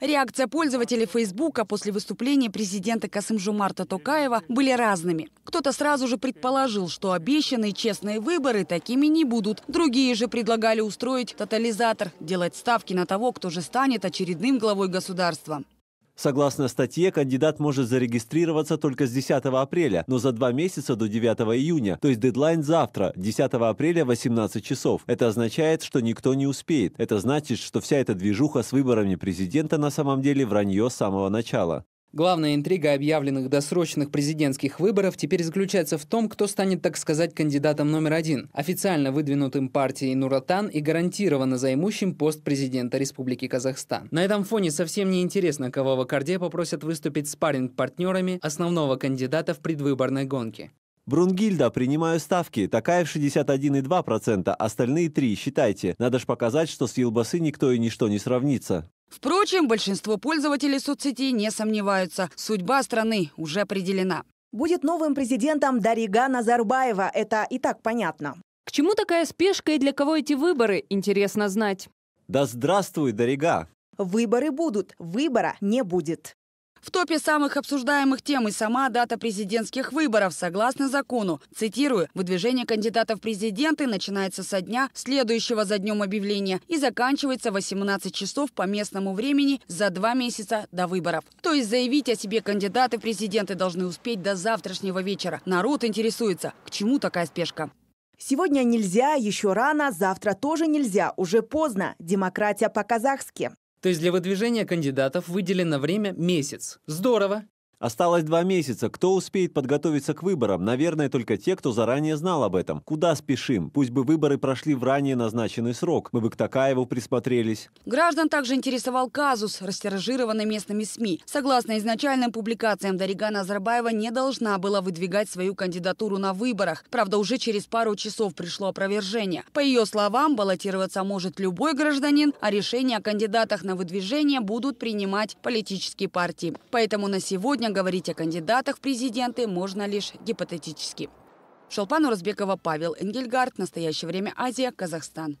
Реакция пользователей Фейсбука после выступления президента Касымжумарта Токаева были разными. Кто-то сразу же предположил, что обещанные честные выборы такими не будут. Другие же предлагали устроить тотализатор, делать ставки на того, кто же станет очередным главой государства. Согласно статье, кандидат может зарегистрироваться только с 10 апреля, но за два месяца до 9 июня, то есть дедлайн завтра, 10 апреля 18 часов. Это означает, что никто не успеет. Это значит, что вся эта движуха с выборами президента на самом деле вранье с самого начала. Главная интрига объявленных досрочных президентских выборов теперь заключается в том, кто станет, так сказать, кандидатом номер один, официально выдвинутым партией Нуратан и гарантированно займущим пост президента Республики Казахстан. На этом фоне совсем не интересно, кого в Акарде попросят выступить спаринг партнерами основного кандидата в предвыборной гонке. Брунгильда, принимаю ставки. Такая в 61,2%, остальные 3, считайте. Надо ж показать, что с Елбасы никто и ничто не сравнится. Впрочем, большинство пользователей соцсетей не сомневаются. Судьба страны уже определена. Будет новым президентом Дарига Назарбаева. Это и так понятно. К чему такая спешка и для кого эти выборы, интересно знать. Да здравствуй, Дарига! Выборы будут, выбора не будет. В топе самых обсуждаемых тем и сама дата президентских выборов. Согласно закону, цитирую, выдвижение кандидатов в президенты начинается со дня, следующего за днем объявления, и заканчивается 18 часов по местному времени за два месяца до выборов. То есть заявить о себе кандидаты в президенты должны успеть до завтрашнего вечера. Народ интересуется, к чему такая спешка. Сегодня нельзя, еще рано, завтра тоже нельзя, уже поздно. Демократия по-казахски. То есть для выдвижения кандидатов выделено время месяц. Здорово. Осталось два месяца. Кто успеет подготовиться к выборам? Наверное, только те, кто заранее знал об этом. Куда спешим? Пусть бы выборы прошли в ранее назначенный срок. Мы бы к Такаеву присмотрелись. Граждан также интересовал казус, растиражированный местными СМИ. Согласно изначальным публикациям, Дарига Назарбаева не должна была выдвигать свою кандидатуру на выборах. Правда, уже через пару часов пришло опровержение. По ее словам, баллотироваться может любой гражданин, а решения о кандидатах на выдвижение будут принимать политические партии. Поэтому на сегодня Сегодня говорить о кандидатах в президенты можно лишь гипотетически. Шолпан Урзбекова, Павел Энгельгард. Настоящее время Азия, Казахстан.